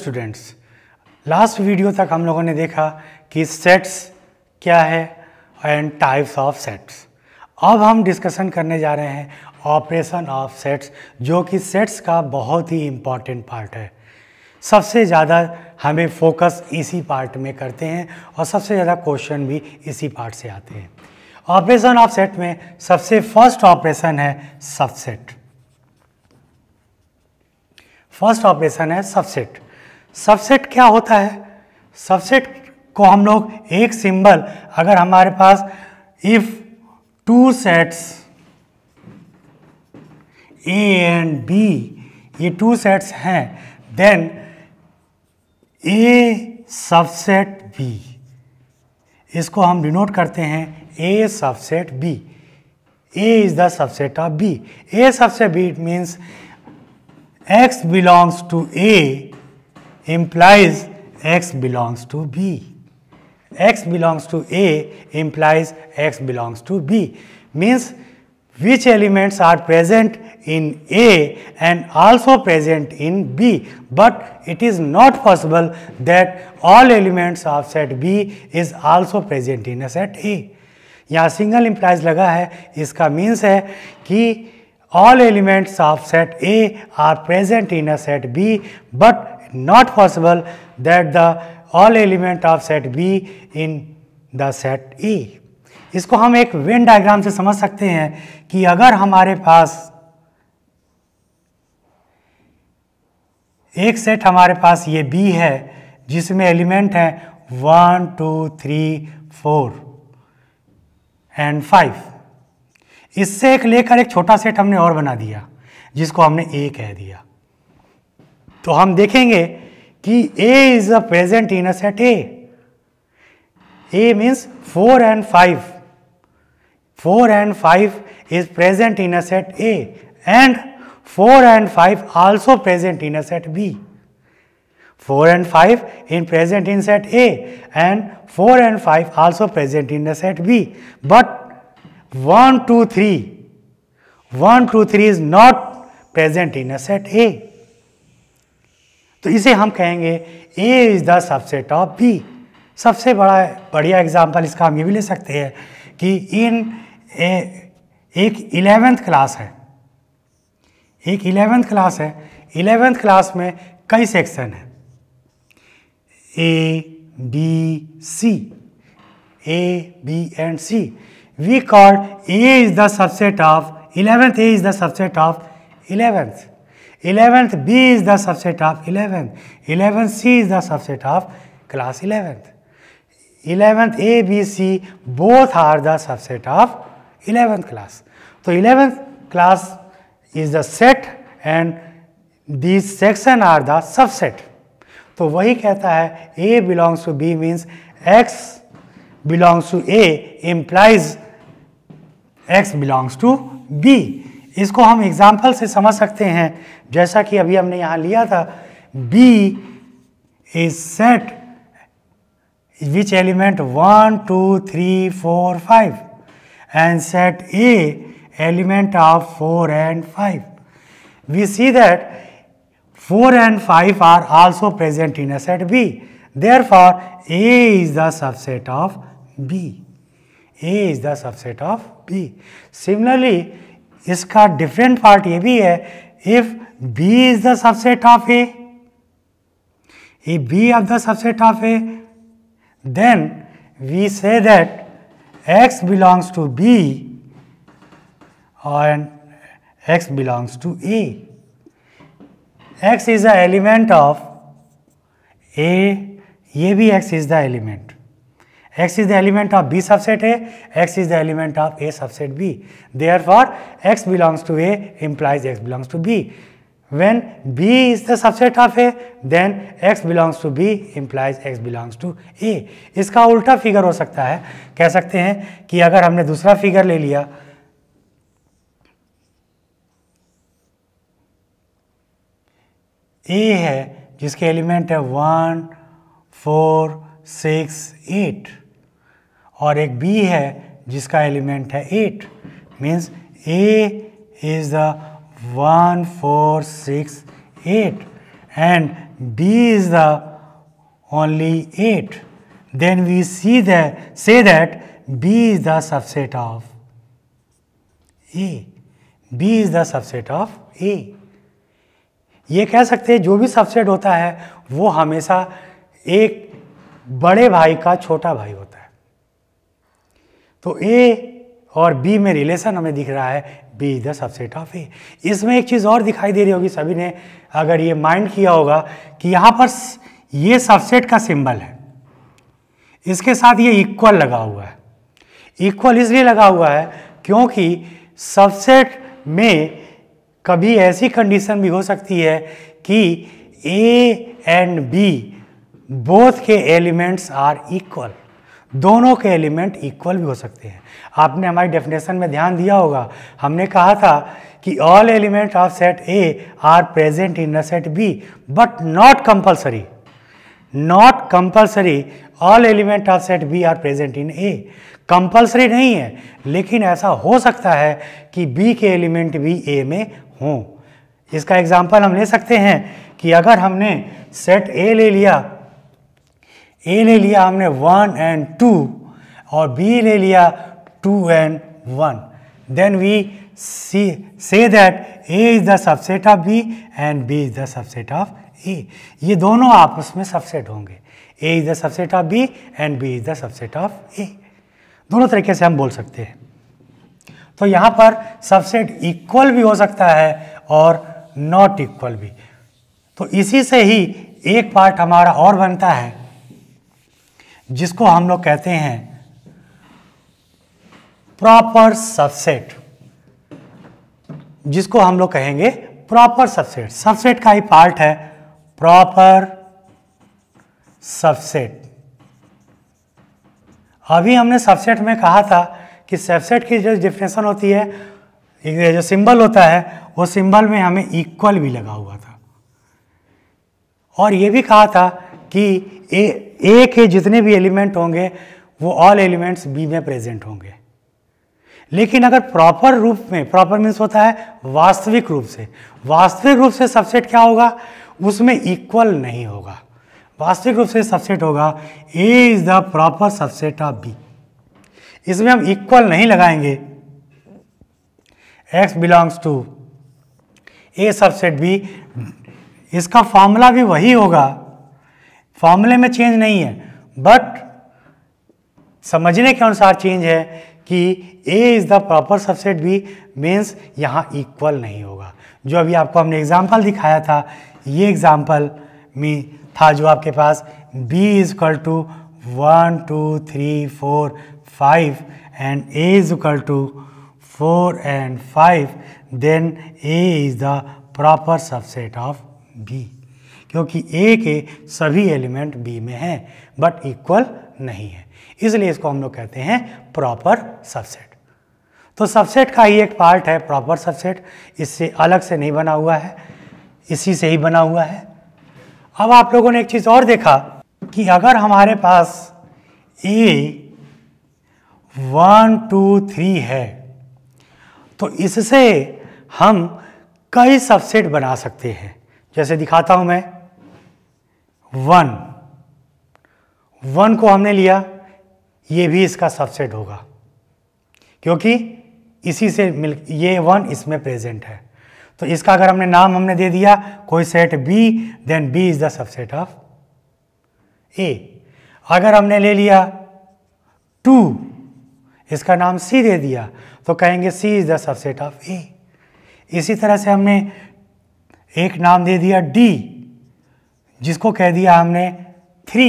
Students last video तक हम लोगों ने देखा कि सेट्स क्या है एंड टाइप्स ऑफ सेट्स अब हम डिस्कशन करने जा रहे हैं ऑपरेशन ऑफ सेट्स जो कि सेट्स का बहुत ही इम्पॉर्टेंट पार्ट है सबसे ज़्यादा हमें फोकस इसी पार्ट में करते हैं और सबसे ज़्यादा क्वेश्चन भी इसी पार्ट से आते हैं ऑपरेशन ऑफ सेट में सबसे फर्स्ट ऑपरेशन है सबसेट फर्स्ट ऑपरेशन है सबसेट सबसेट क्या होता है सबसेट को हम लोग एक सिंबल अगर हमारे पास if two sets A and B ये टू सेट्स हैं देन ए सबसेट बी इसको हम डिनोट करते हैं A subset B A is the subset of B A subset B it means x belongs to A implies x belongs to b. x belongs to A implies x belongs to B means which elements are present in A and also present in B, but it is not possible that all elements of set B is also present in a set A. yahan single implies laga hai iska means hai ki all elements of set a are present in a set b but not possible that the all element of set B in the set A. E. इसको हम एक Venn diagram से समझ सकते हैं कि अगर हमारे पास एक सेट हमारे पास ये B है जिसमें एलिमेंट है one two three four and five इससे एक लेकर एक छोटा सेट हमने और बना दिया जिसको हमने ए कह दिया तो हम देखेंगे कि A is a present in a set A A means four and five four and five is present in a set A and four and five also present in a set B four and five in present in set A and four and five also present in set B but one two three one two three is not present in a set A तो इसे हम कहेंगे A is the subset of B सबसे बड़ा बढ़िया example इसका हम ये भी ले सकते हैं कि इन ए, एक इलेवेंथ क्लास है एक इलेवेंथ क्लास है इलेवेंथ क्लास में कई सेक्शन हैं A B C A B and C we call A is the subset of eleventh A is the subset of eleventh eleventh B is the subset of eleventh eleventh C is the subset of class eleventh eleventh A B C both are the subset of eleventh class तो eleventh class is the set and these section are the subset तो वही कहता है A belongs to B means x belongs to A implies x belongs to B इसको हम example से समझ सकते हैं जैसा कि अभी हमने यहाँ लिया था B is set which element one two three four five and set A element of four and five we see that four and five are also present in set B therefore A is the subset of B A is the subset of B similarly इसका different part ये भी है if B is the subset of A B of the subset of A then we से that x belongs to B और x belongs to A x is the element of A ये भी x is the element x is the element of B subset A, x is the element of A subset B. Therefore, x belongs to A implies x belongs to B. When B is the subset of A, then x belongs to B implies x belongs to A. iska ulta figure ho sakta hai keh sakte hain ki agar humne dusra figure le liya A है जिसके element है one four six eight और एक B है जिसका element है eight means A is the one four six eight and B is the only eight then we see say that B is the subset of A B is the subset of A ये कह सकते हैं जो भी subset होता है वो हमेशा एक बड़े भाई का छोटा भाई होता है तो ए और बी में रिलेशन हमें दिख रहा है B is the subset of A इसमें एक चीज़ और दिखाई दे रही होगी सभी ने अगर ये माइंड किया होगा कि यहाँ पर ये सबसेट का सिंबल है इसके साथ ये इक्वल लगा हुआ है इक्वल इसलिए लगा हुआ है क्योंकि सबसेट में कभी ऐसी कंडीशन भी हो सकती है कि ए एंड बी बोथ के एलिमेंट्स आर इक्वल दोनों के एलिमेंट इक्वल भी हो सकते हैं आपने हमारी डेफिनेशन में ध्यान दिया होगा हमने कहा था कि all element of set A are present in set B but not compulsory not compulsory all element of set B are present in A compulsory नहीं है लेकिन ऐसा हो सकता है कि बी के एलिमेंट भी ए में हों इसका एग्जाम्पल हम ले सकते हैं कि अगर हमने सेट ए ले लिया ए ले लिया हमने वन एंड टू और बी ले लिया two and one then we see say that A is the subset of B and B is the subset of A ये दोनों आपस में सबसेट होंगे A is the subset of B and B is the subset of A दोनों तरीके से हम बोल सकते हैं तो यहाँ पर सबसेट इक्वल भी हो सकता है और नॉट इक्वल भी तो इसी से ही एक पार्ट हमारा और बनता है जिसको हम लोग कहते हैं प्रॉपर सबसेट जिसको हम लोग कहेंगे प्रॉपर सबसेट सबसेट का ही पार्ट है प्रॉपर सबसेट अभी हमने सबसेट में कहा था कि सबसेट की जो डिफिनेशन होती है जो सिंबल होता है वो सिंबल में हमें इक्वल भी लगा हुआ था और ये भी कहा था कि ए ए के जितने भी एलिमेंट होंगे वो ऑल एलिमेंट्स बी में प्रेजेंट होंगे लेकिन अगर प्रॉपर रूप में प्रॉपर मीन्स होता है वास्तविक रूप से वास्तविक रूप से सबसेट क्या होगा उसमें इक्वल नहीं होगा वास्तविक रूप से सबसेट होगा A is the proper subset of B इसमें हम इक्वल नहीं लगाएंगे x belongs to A subset B इसका फॉर्मूला भी वही होगा फॉर्मूले में चेंज नहीं है बट समझने के अनुसार चेंज है कि A is the proper subset B means यहाँ इक्वल नहीं होगा जो अभी आपको हमने एग्जाम्पल दिखाया था ये एग्जाम्पल में था जो आपके पास B is equal to one two three four five and A is equal to four and five then A is the proper subset of B क्योंकि ए के सभी एलिमेंट बी में हैं बट इक्वल नहीं है इसलिए इसको हम लोग कहते हैं प्रॉपर सबसेट तो सबसेट का ही एक पार्ट है प्रॉपर सबसेट इससे अलग से नहीं बना हुआ है इसी से ही बना हुआ है अब आप लोगों ने एक चीज़ और देखा कि अगर हमारे पास ए वन टू थ्री है तो इससे हम कई सबसेट बना सकते हैं जैसे दिखाता हूं मैं वन वन को हमने लिया ये भी इसका सबसेट होगा क्योंकि इसी से मिल ये वन इसमें प्रेजेंट है तो इसका अगर हमने नाम हमने दे दिया कोई set B then B is the subset of A अगर हमने ले लिया टू इसका नाम सी दे दिया तो कहेंगे C is the subset of A इसी तरह से हमने एक नाम दे दिया डी जिसको कह दिया हमने थ्री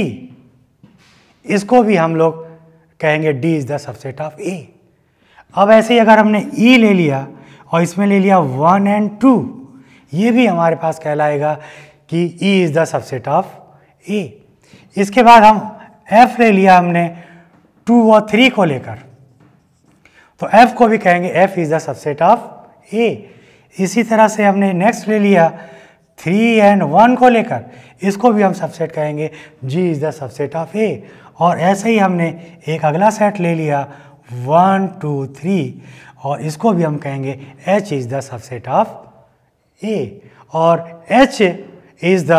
इसको भी हम लोग कहेंगे D is the subset of A अब ऐसे ही अगर हमने ई e ले लिया और इसमें ले लिया वन एंड टू ये भी हमारे पास कहलाएगा कि E is the subset of A इसके बाद हम एफ ले लिया हमने टू और थ्री को लेकर तो एफ को भी कहेंगे F is the subset of A इसी तरह से हमने नेक्स्ट ले लिया थ्री एंड वन को लेकर इसको भी हम सबसेट कहेंगे G is the subset of A और ऐसे ही हमने एक अगला सेट ले लिया वन टू थ्री और इसको भी हम कहेंगे H is the subset of A और एच इज़ द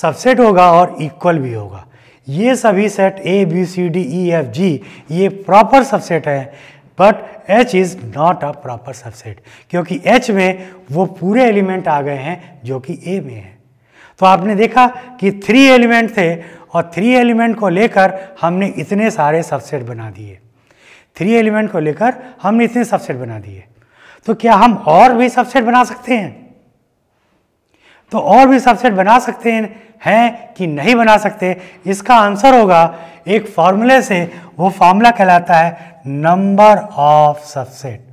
सबसेट होगा और इक्वल भी होगा ये सभी set A B C D E F G ये प्रॉपर सबसेट हैं but H is not a proper subset क्योंकि H में वो पूरे एलिमेंट आ गए हैं जो कि A में है तो आपने देखा कि थ्री एलिमेंट थे और थ्री एलिमेंट को लेकर हमने इतने सारे सबसेट बना दिए थ्री एलिमेंट को लेकर हमने इतने सबसेट बना दिए तो क्या हम और भी सबसेट बना सकते हैं तो और भी सबसेट बना सकते हैं हैं कि नहीं बना सकते इसका आंसर होगा एक फॉर्मूले से वो फॉर्मूला कहलाता है number of subset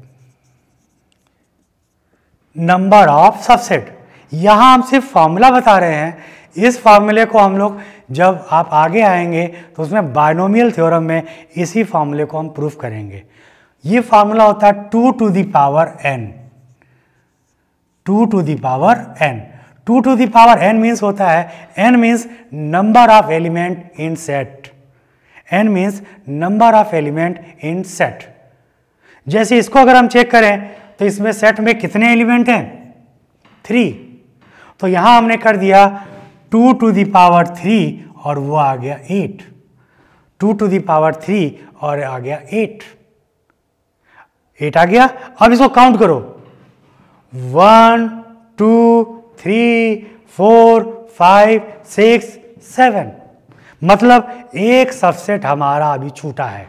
number of subset यहां हम सिर्फ फॉर्मूला बता रहे हैं इस फॉर्मूले को हम लोग जब आप आगे आएंगे तो उसमें बायनोमियल थ्योरम में इसी फॉर्मूले को हम प्रूफ करेंगे ये फार्मूला होता है two to the power n two to the power n two to the power n means होता है n means number of element in set n means number of element in set जैसे इसको अगर हम चेक करें तो इसमें सेट में कितने एलिमेंट हैं थ्री तो यहां हमने कर दिया टू टू दावर थ्री और वो आ गया eight two to the power three और आ गया एट एट आ गया अब इसको काउंट करो one two three four five six seven मतलब एक सबसेट हमारा अभी छूटा है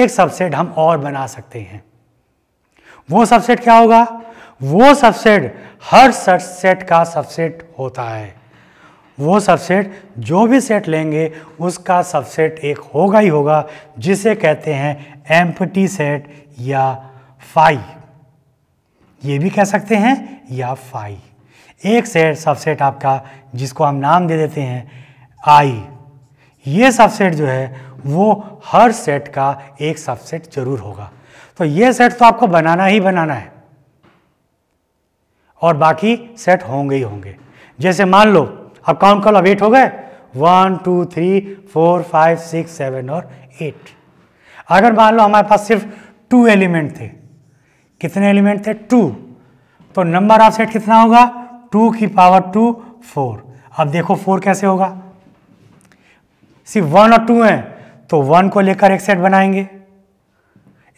एक सबसेट हम और बना सकते हैं वो सबसेट क्या होगा वो सबसेट हर सबसेट का सबसेट होता है वो सबसेट जो भी सेट लेंगे उसका सबसेट एक होगा ही होगा जिसे कहते हैं एम्पटी सेट या फाई ये भी कह सकते हैं या फाई एक सेट सबसेट आपका जिसको हम नाम दे देते हैं आई ये सबसेट जो है वो हर सेट का एक सबसेट जरूर होगा तो ये सेट तो आपको बनाना ही बनाना है और बाकी सेट होंगे ही होंगे जैसे मान लो अब काउंट कॉल अब एट हो गए one two three four five six seven और एट अगर मान लो हमारे पास सिर्फ टू एलिमेंट थे कितने एलिमेंट थे टू तो नंबर ऑफ सेट कितना होगा टू की पावर टू फोर अब देखो फोर कैसे होगा सिर्फ वन और टू है तो वन को लेकर एक सेट बनाएंगे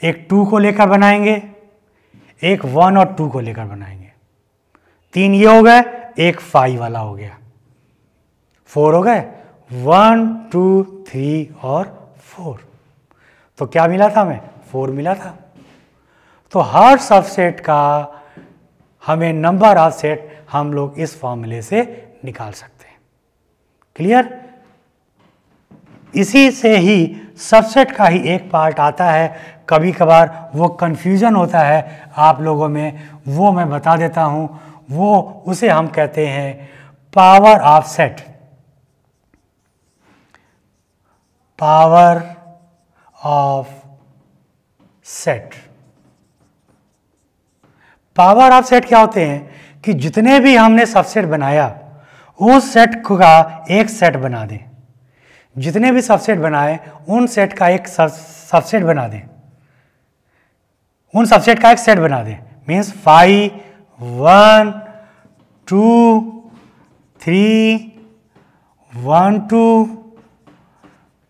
एक टू को लेकर बनाएंगे एक वन और टू को लेकर बनाएंगे तीन ये हो गए एक फाइव वाला हो गया फोर हो गए वन टू थ्री और फोर तो क्या मिला था हमें फोर मिला था तो हर सबसेट का हमें नंबर ऑफ सेट हम लोग इस फॉर्मूले से निकाल सकते हैं क्लियर इसी से ही सबसेट का ही एक पार्ट आता है कभी कभार वो कंफ्यूजन होता है आप लोगों में वो मैं बता देता हूं वो उसे हम कहते हैं power of set power of set power of set क्या होते हैं कि जितने भी हमने सबसेट बनाया उस सेट का एक सेट बना दें जितने भी सबसेट बनाए उन सेट का एक सबसेट बना दें उन सबसेट का एक सेट बना दें means five one two three one two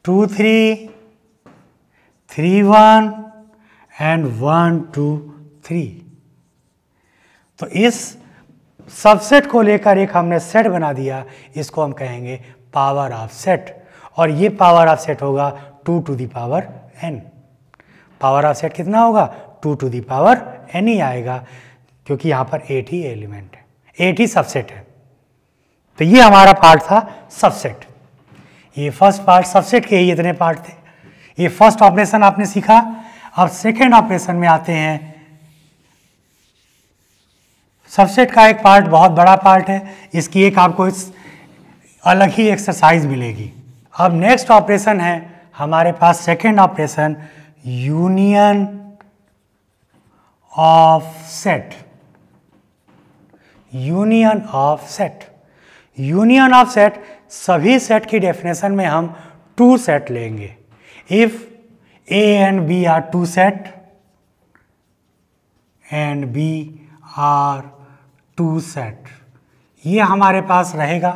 two three three one and one two three तो इस सबसेट को लेकर एक हमने सेट बना दिया इसको हम कहेंगे पावर ऑफ सेट और ये पावर ऑफ सेट होगा two to the power n power of set कितना होगा टू टू दावर एन ही आएगा क्योंकि यहाँ पर एट ही एलिमेंट है एट ही सबसेट है तो ये हमारा पार्ट था सबसेट ये फर्स्ट पार्ट सबसेट के ही इतने पार्ट थे ये फर्स्ट ऑपरेशन आपने सीखा अब सेकेंड ऑपरेशन में आते हैं सबसेट का एक पार्ट बहुत बड़ा पार्ट है इसकी एक आपको इस अलग ही एक्सरसाइज मिलेगी अब नेक्स्ट ऑपरेशन है हमारे पास second operation union of set union of set union of set सभी सेट की डेफिनेशन में हम टू सेट लेंगे if A and B are two set and B are two set ये हमारे पास रहेगा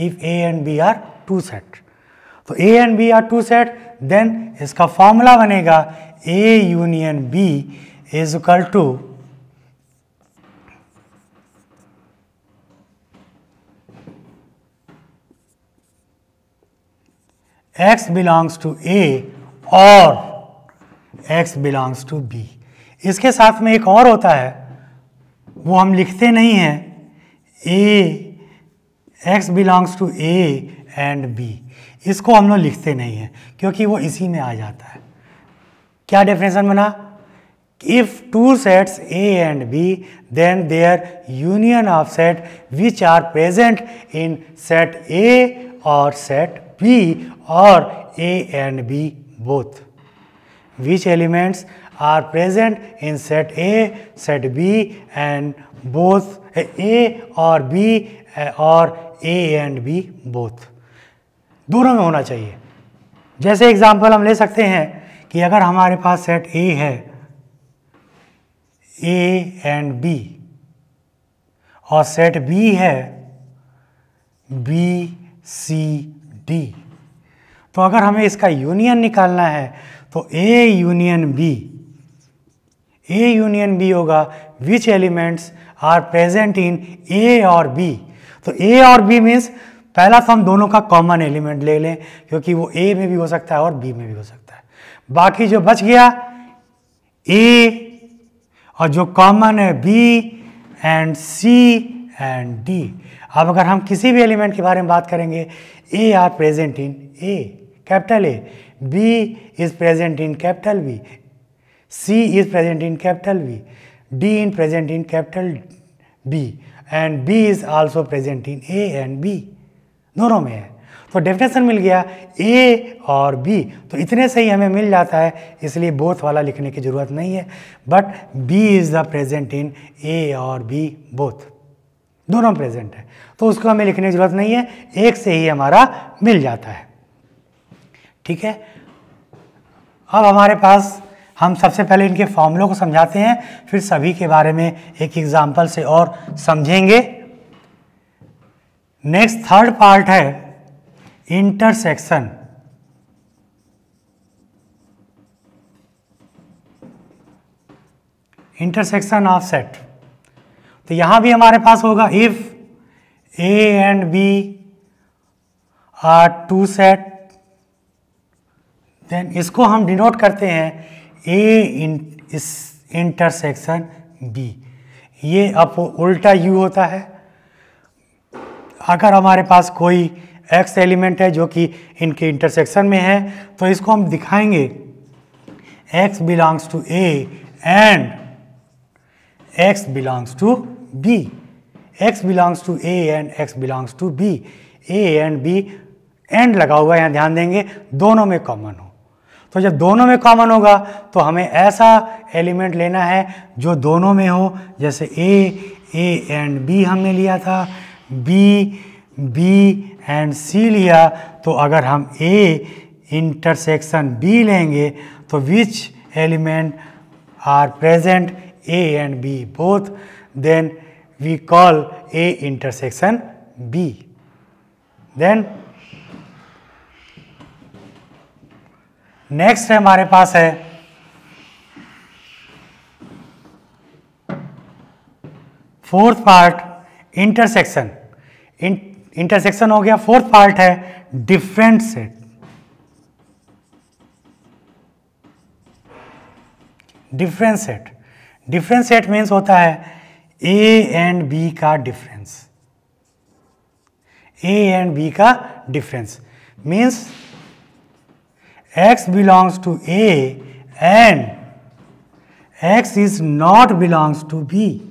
if A and B are two set तो A and B are two set then इसका फॉर्मूला बनेगा A union B is equal to x belongs to A और x belongs to B इसके साथ में एक और होता है वो हम लिखते नहीं हैं A x belongs to A and B इसको हम लोग लिखते नहीं हैं क्योंकि वो इसी में आ जाता है क्या डेफिनेशन बना if two sets A and B, then their union of set which are present in set A or set B or A and B both, which elements are present in set A, set B and both eh, A और B और eh, A and B both दोनों में होना चाहिए जैसे example हम ले सकते हैं कि अगर हमारे पास सेट ए है ए एंड बी और सेट बी है बी सी डी तो अगर हमें इसका यूनियन निकालना है तो A union B A union B होगा which elements are present in A और बी तो ए और बी मीन्स पहला तो हम दोनों का कॉमन एलिमेंट ले लें क्योंकि वो ए में भी हो सकता है और बी में भी हो सकता है बाकी जो बच गया ए और जो कॉमन है B and C and D अब अगर हम किसी भी एलिमेंट के बारे में बात करेंगे A are present in A capital A B is present in capital B C is present in capital V, D in present in capital B and B is also present in A and B दोनों में है तो definition मिल गया ए और B तो इतने से ही हमें मिल जाता है इसलिए बोथ वाला लिखने की ज़रूरत नहीं है but B is the present in A और बी बोथ दोनों प्रेजेंट है तो उसको हमें लिखने की ज़रूरत नहीं है एक से ही हमारा मिल जाता है ठीक है अब हमारे पास हम सबसे पहले इनके फॉर्मूलों को समझाते हैं फिर सभी के बारे में एक एग्जाम्पल से और समझेंगे नेक्स्ट थर्ड पार्ट है इंटरसेक्शन इंटरसेक्शन ऑफ सेट तो यहां भी हमारे पास होगा if A and B are two set then इसको हम डिनोट करते हैं ए इंटरसेक्शन बी ये अब उल्टा यू होता है अगर हमारे पास कोई एक्स एलिमेंट है जो कि इनके इंटरसेक्शन में है तो इसको हम दिखाएंगे x belongs to A and x belongs to B x belongs to A and x belongs to B A and B and लगा हुआ है यहाँ ध्यान देंगे दोनों में कॉमन हो तो जब दोनों में कॉमन होगा तो हमें ऐसा एलिमेंट लेना है जो दोनों में हो जैसे ए ए एंड बी हमने लिया था बी बी एंड सी लिया तो अगर हम ए इंटरसेक्शन बी लेंगे तो which element are present A and B both then we call A intersection B then next है हमारे पास है फोर्थ पार्ट इंटरसेक्शन इंटरसेक्शन हो गया फोर्थ पार्ट है different set difference set difference set means होता है ए एंड बी का difference A and B का difference means x belongs to A and x is not belongs to B.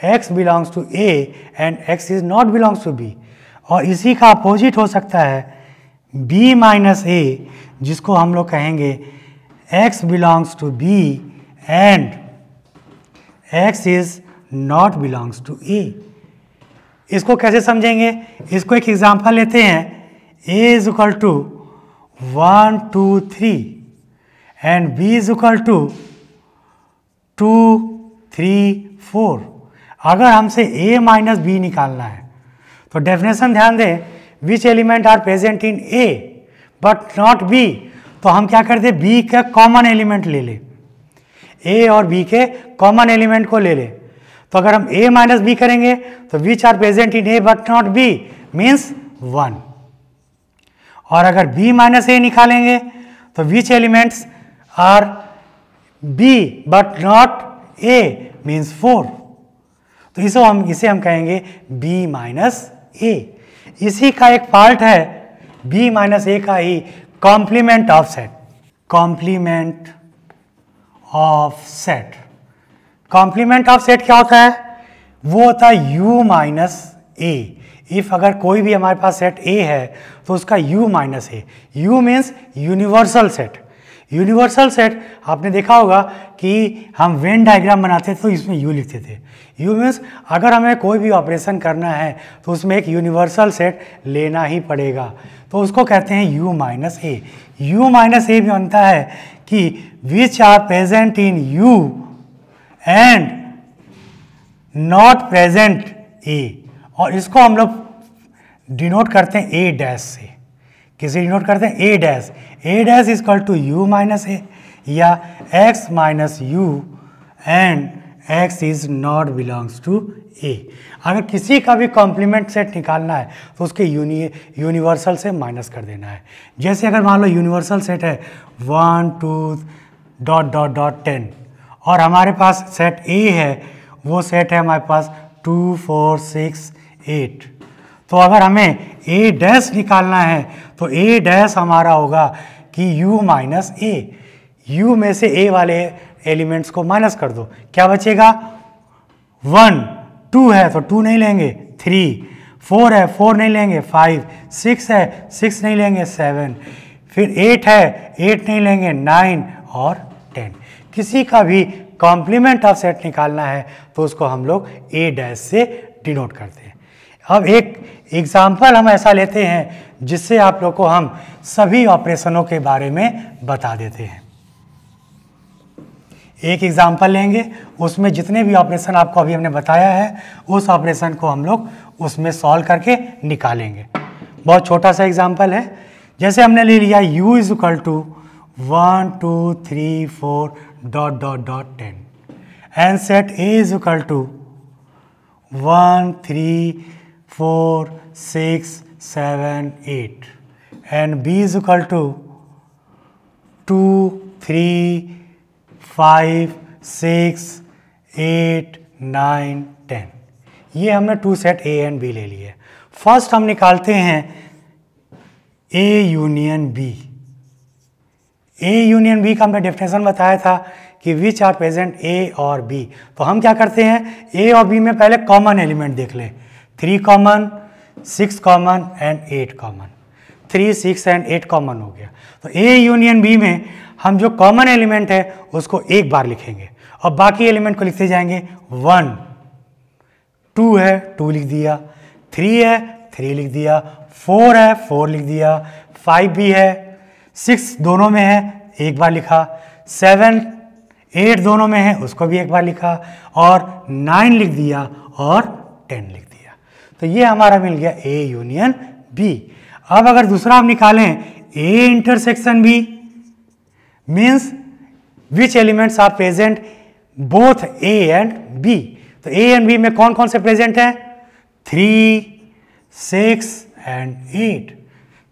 x belongs to A and x is not belongs to B. और इसी का opposite हो सकता है B minus ए जिसको हम लोग कहेंगे x belongs to B and x is not belongs to A. इसको कैसे समझेंगे इसको एक एग्जांपल लेते हैं A is equal to one two three and B is equal to two three four अगर हमसे ए माइनस बी निकालना है तो डेफिनेशन ध्यान दें which element are present in A but not B तो हम क्या करते बी का कॉमन एलिमेंट ले ले ए और बी के कॉमन एलिमेंट को ले ले तो अगर हम ए माइनस बी करेंगे तो which are present in A but not B means one और अगर बी माइनस ए निकालेंगे तो which elements are B but not A means four तो इसे हम इसे हम कहेंगे बी माइनस ए इसी का एक पार्ट है बी माइनस ए का ही complement of set complement of set complement of set क्या होता है वो होता है u माइनस ए इफ़ अगर कोई भी हमारे पास सेट ए है तो उसका U minus A U means universal set universal set आपने देखा होगा कि हम वेन डायग्राम बनाते थे तो इसमें यू लिखते थे यू मीन्स अगर हमें कोई भी ऑपरेशन करना है तो उसमें एक यूनिवर्सल सेट लेना ही पड़ेगा तो उसको कहते हैं U minus A U minus A भी बनता है कि which are present in U and not present A और इसको हम लोग डिनोट करते हैं ए डैश से किसे डिनोट करते हैं A dash A dash is equal to U minus A या x minus U and x is not belongs to A अगर किसी का भी कॉम्प्लीमेंट सेट निकालना है तो उसके यूनि यूनिवर्सल से माइनस कर देना है जैसे अगर मान लो यूनिवर्सल सेट है one two dot dot dot ten और हमारे पास सेट ए है वो सेट है हमारे पास टू फोर सिक्स एट तो अगर हमें ए डैश निकालना है तो ए डैश हमारा होगा कि u माइनस ए यू में से ए वाले एलिमेंट्स को माइनस कर दो क्या बचेगा वन टू है तो टू नहीं लेंगे थ्री फोर है फोर नहीं लेंगे फाइव सिक्स है सिक्स नहीं लेंगे सेवन फिर एट है एट नहीं लेंगे नाइन और टेन किसी का भी कॉम्प्लीमेंट ऑफ सेट निकालना है तो उसको हम लोग ए डैश से डिनोट करते हैं अब एक एग्ज़ाम्पल हम ऐसा लेते हैं जिससे आप लोग को हम सभी ऑपरेशनों के बारे में बता देते हैं एक एग्ज़ाम्पल लेंगे उसमें जितने भी ऑपरेशन आपको अभी हमने बताया है उस ऑपरेशन को हम लोग उसमें सॉल्व करके निकालेंगे बहुत छोटा सा एग्ज़ाम्पल है जैसे हमने ले लिया u is equal to one two three four dot dot dot ten and set a is equal to one three four six seven eight and B is equal to two three five six eight nine ten ये हमने two set A and B ले लिए first हम निकालते हैं A union B A union B का हमने definition बताया था कि विच आर प्रेजेंट ए और बी तो हम क्या करते हैं ए और बी में पहले कॉमन एलिमेंट देख लें three common six common and eight common three six and eight common हो गया तो ए यूनियन बी में हम जो कॉमन एलिमेंट है उसको एक बार लिखेंगे और बाकी एलिमेंट को लिखते जाएंगे वन टू है टू लिख दिया थ्री है थ्री लिख दिया फोर है फोर लिख दिया फाइव भी है सिक्स दोनों में है एक बार लिखा सेवन एट दोनों में है उसको भी एक बार लिखा और नाइन लिख दिया और टेन लिख तो ये हमारा मिल गया ए यूनियन बी अब अगर दूसरा हम निकालें A intersection B means which elements are present both A and B तो ए एंड बी में कौन कौन से प्रेजेंट हैं three six and eight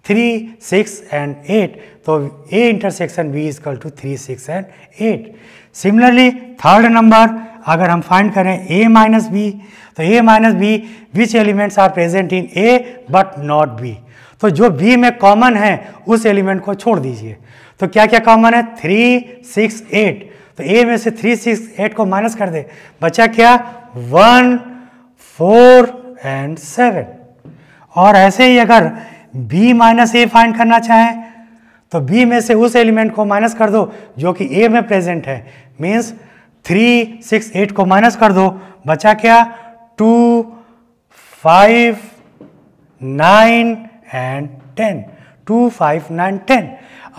three six and eight तो A intersection B is equal to three six and eight similarly third number अगर हम find करें ए माइनस बी तो A minus B which elements are present in A but not B तो जो B में common है उस element को छोड़ दीजिए तो क्या क्या कॉमन है थ्री सिक्स एट तो ए में से थ्री सिक्स एट को माइनस कर दे बचा क्या वन फोर एंड सेवन और ऐसे ही अगर बी माइनस ए फाइंड करना चाहें तो बी में से उस एलिमेंट को माइनस कर दो जो कि ए में प्रेजेंट है मीन्स थ्री सिक्स एट को माइनस कर दो बचा क्या two five nine and ten two five nine ten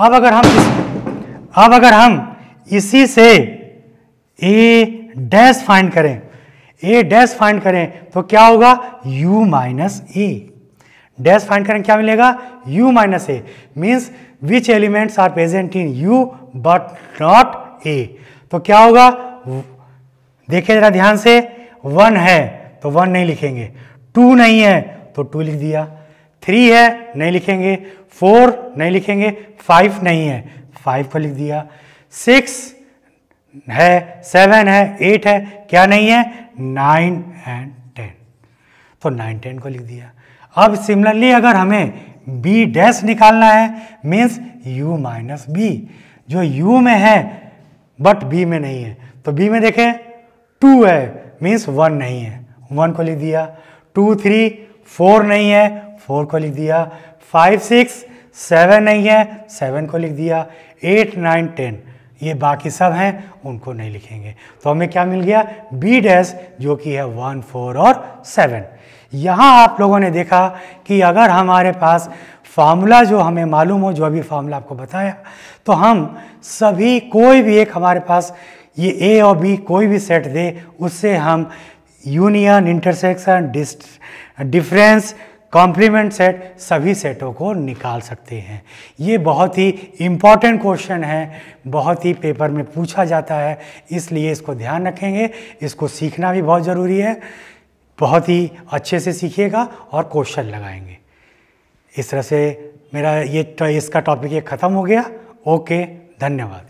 अब अगर हम इस, अब अगर हम इसी से ए डैश फाइंड करें ए डैश फाइंड करें तो क्या होगा u minus A dash find करें क्या मिलेगा u minus A means which elements are present in u but not A तो क्या होगा देखिए जरा ध्यान से वन है तो वन नहीं लिखेंगे टू नहीं है तो टू लिख दिया थ्री है नहीं लिखेंगे फोर नहीं लिखेंगे फाइव नहीं है फाइव को लिख दिया सिक्स है सेवन है एट है क्या नहीं है नाइन एंड टेन तो नाइन टेन को लिख दिया अब सिमिलरली अगर हमें बी डैश निकालना है मीन्स यू माइनस बी जो यू में है बट बी में नहीं है तो बी में देखें टू है मीन्स वन नहीं है वन को लिख दिया टू थ्री फोर नहीं है फोर को लिख दिया फाइव सिक्स सेवन नहीं है सेवन को लिख दिया एट नाइन टेन ये बाकी सब हैं उनको नहीं लिखेंगे तो हमें क्या मिल गया बी डैश जो कि है वन फोर और सेवन यहाँ आप लोगों ने देखा कि अगर हमारे पास फार्मूला जो हमें मालूम हो जो अभी फार्मूला आपको बताया तो हम सभी कोई भी एक हमारे पास ये ए और बी कोई भी सेट दे उससे हम union intersection difference complement set सभी सेटों को निकाल सकते हैं ये बहुत ही इम्पॉर्टेंट क्वेश्चन है बहुत ही पेपर में पूछा जाता है इसलिए इसको ध्यान रखेंगे इसको सीखना भी बहुत ज़रूरी है बहुत ही अच्छे से सीखिएगा और क्वेश्चन लगाएंगे इस तरह से मेरा ये इसका टॉपिक ये ख़त्म हो गया ओके धन्यवाद